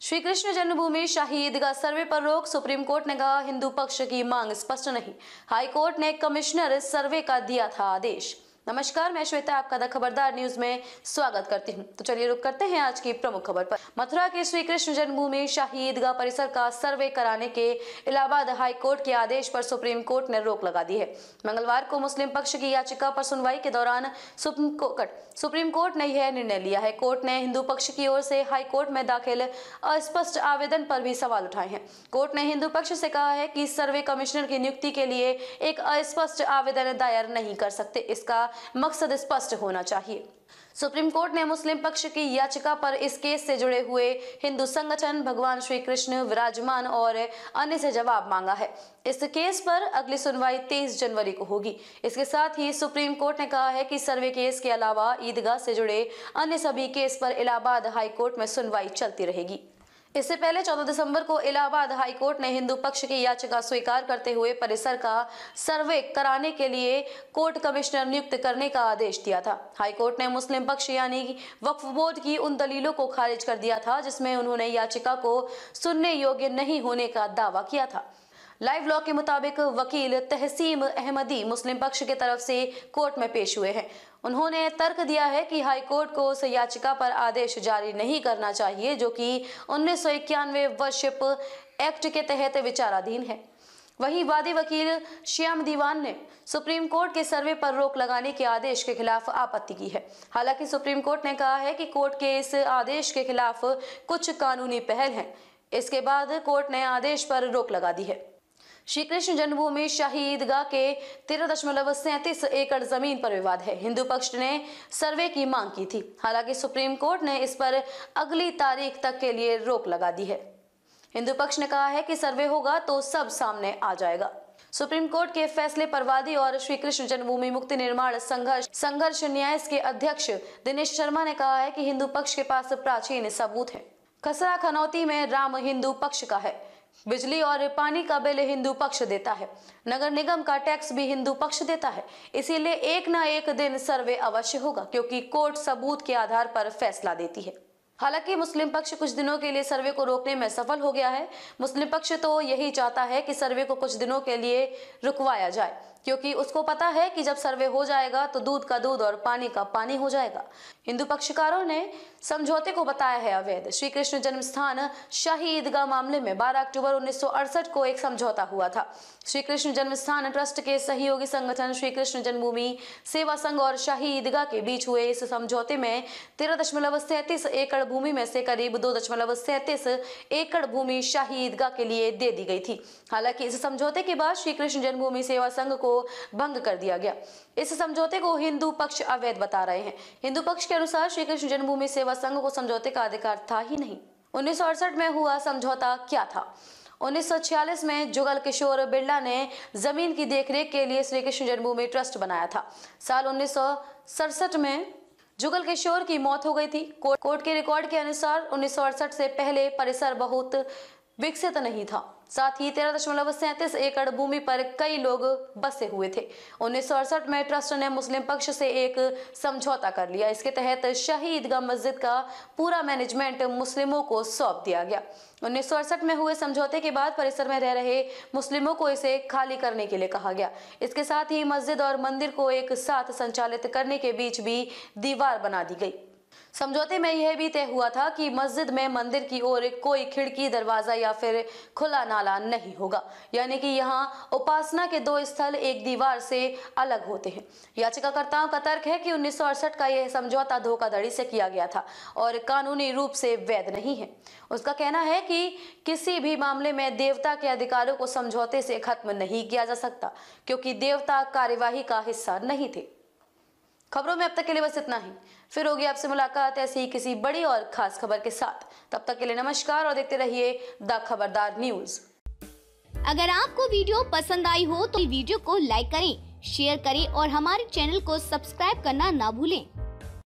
श्री कृष्ण जन्मभूमि शाही ईदगाह सर्वे पर रोक सुप्रीम कोर्ट ने कहा हिंदू पक्ष की मांग स्पष्ट नहीं हाई कोर्ट ने कमिश्नर सर्वे का दिया था आदेश नमस्कार मैं श्वेता आपका द खबरदार न्यूज में स्वागत करती हूँ तो चलिए रुक करते हैं आज की प्रमुख खबर पर मथुरा के श्री कृष्ण जन्मभूमि शाही ईदगाह परिसर का सर्वे कराने के इलाहाबाद हाई कोर्ट के आदेश पर सुप्रीम कोर्ट ने रोक लगा दी है मंगलवार को मुस्लिम पक्ष की याचिका पर सुनवाई के दौरान सुप्रीम कोर्ट ने यह निर्णय लिया है कोर्ट ने हिंदू पक्ष की ओर से हाई कोर्ट में दाखिल अस्पष्ट आवेदन पर भी सवाल उठाए हैं कोर्ट ने हिंदू पक्ष से कहा है कि सर्वे कमिश्नर की नियुक्ति के लिए एक अस्पष्ट आवेदन दायर नहीं कर सकते इसका मकसद स्पष्ट होना चाहिए सुप्रीम कोर्ट ने मुस्लिम पक्ष की याचिका पर इस केस से जुड़े हुए हिंदू संगठन भगवान श्री कृष्ण विराजमान और अन्य से जवाब मांगा है इस केस पर अगली सुनवाई 23 जनवरी को होगी इसके साथ ही सुप्रीम कोर्ट ने कहा है कि सर्वे केस के अलावा ईदगाह से जुड़े अन्य सभी केस पर इलाहाबाद हाईकोर्ट में सुनवाई चलती रहेगी इससे पहले 14 दिसंबर को इलाहाबाद हाईकोर्ट ने हिंदू पक्ष की याचिका स्वीकार करते हुए परिसर का सर्वे कराने के लिए कोर्ट कमिश्नर नियुक्त करने का आदेश दिया था हाईकोर्ट ने मुस्लिम पक्ष यानी वक्फ बोर्ड की उन दलीलों को खारिज कर दिया था जिसमें उन्होंने याचिका को सुनने योग्य नहीं होने का दावा किया था लाइव लॉ के मुताबिक वकील तहसीम अहमदी मुस्लिम पक्ष की तरफ से कोर्ट में पेश हुए हैं उन्होंने तर्क दिया है कि हाईकोर्ट को उस याचिका पर आदेश जारी नहीं करना चाहिए जो कि उन्नीस सौ इक्यानवे वर्षिप एक्ट के तहत विचाराधीन है वहीं वादी वकील श्याम दीवान ने सुप्रीम कोर्ट के सर्वे पर रोक लगाने के आदेश के खिलाफ आपत्ति की है हालांकि सुप्रीम कोर्ट ने कहा है कि कोर्ट के इस आदेश के खिलाफ कुछ कानूनी पहल हैं इसके बाद कोर्ट ने आदेश पर रोक लगा दी है श्री कृष्ण जन्मभूमि ईदगाह के तेरह दशमलव सैंतीस एकड़ जमीन पर विवाद है हिंदू पक्ष ने सर्वे की मांग की थी हालांकि सुप्रीम कोर्ट ने इस पर अगली तारीख तक के लिए रोक लगा दी है हिंदू पक्ष ने कहा है कि सर्वे होगा तो सब सामने आ जाएगा सुप्रीम कोर्ट के फैसले पर वादी और श्री कृष्ण जन्मभूमि मुक्ति निर्माण संघर्ष संघर्ष न्याय के अध्यक्ष दिनेश शर्मा ने कहा है कि हिंदू पक्ष के पास प्राचीन सबूत है खसरा खनौती में राम हिंदू पक्ष का है बिजली और पानी का बिल हिंदू पक्ष देता है नगर निगम का टैक्स भी हिंदू पक्ष देता है इसीलिए एक ना एक दिन सर्वे अवश्य होगा क्योंकि कोर्ट सबूत के आधार पर फैसला देती है हालांकि मुस्लिम पक्ष कुछ दिनों के लिए सर्वे को रोकने में सफल हो गया है मुस्लिम पक्ष तो यही चाहता है कि सर्वे को कुछ दिनों के लिए रुकवाया जाए क्योंकि उसको पता है कि जब सर्वे हो जाएगा तो दूध का दूध और पानी का पानी हो जाएगा हिंदू पक्षकारों ने समझौते को बताया है अवैध श्री कृष्ण जन्म स्थान शाही ईदगाह मामले में 12 अक्टूबर 1968 को एक समझौता हुआ था श्री कृष्ण जन्म स्थान ट्रस्ट के सहयोगी संगठन श्री कृष्ण जन्मभूमि सेवा संघ और शाही ईदगाह के बीच हुए इस समझौते में तेरह एकड़ भूमि में से करीब दो एकड़ भूमि शाही ईदगाह के लिए दे दी गई थी हालांकि इस समझौते के बाद श्री कृष्ण जन्मभूमि सेवा संघ को भंग कर दिया गया इस समझौते को हिंदू पक्ष अवैध बता रहे हैं हिंदू पक्ष के अनुसार श्री कृष्ण जन्मभूमि सेवा संघ को समझौते का अधिकार था ही नहीं उन्नीस में हुआ समझौता क्या था उन्नीस में जुगल किशोर बिरला ने जमीन की देखरेख के लिए श्री कृष्ण जन्मभूमि ट्रस्ट बनाया था साल उन्नीस में जुगल किशोर की मौत हो गई थी कोर्ट के रिकॉर्ड के अनुसार उन्नीस से पहले परिसर बहुत विकसित नहीं था साथ ही तेरह दशमलव सैंतीस एकड़ भूमि पर कई लोग बसे हुए थे उन्नीस में ट्रस्ट ने मुस्लिम पक्ष से एक समझौता कर लिया इसके तहत शाही ईदगाह मस्जिद का पूरा मैनेजमेंट मुस्लिमों को सौंप दिया गया उन्नीस में हुए समझौते के बाद परिसर में रह रहे मुस्लिमों को इसे खाली करने के लिए कहा गया इसके साथ ही मस्जिद और मंदिर को एक साथ संचालित करने के बीच भी दीवार बना दी गई समझौते में यह भी तय हुआ था कि मस्जिद में मंदिर की ओर कोई खिड़की दरवाजा या फिर खुला नाला नहीं होगा यानी कि यहाँ उपासना के दो स्थल एक दीवार से अलग होते हैं याचिकाकर्ताओं का तर्क है कि उन्नीस का यह समझौता धोखाधड़ी से किया गया था और कानूनी रूप से वैध नहीं है उसका कहना है कि किसी भी मामले में देवता के अधिकारों को समझौते से खत्म नहीं किया जा सकता क्योंकि देवता कार्यवाही का हिस्सा नहीं थे खबरों में अब तक के लिए बस इतना ही फिर होगी आपसे मुलाकात ऐसी ही किसी बड़ी और खास खबर के साथ तब तक के लिए नमस्कार और देखते रहिए द खबरदार न्यूज अगर आपको वीडियो पसंद आई हो तो वीडियो को लाइक करें शेयर करें और हमारे चैनल को सब्सक्राइब करना ना भूलें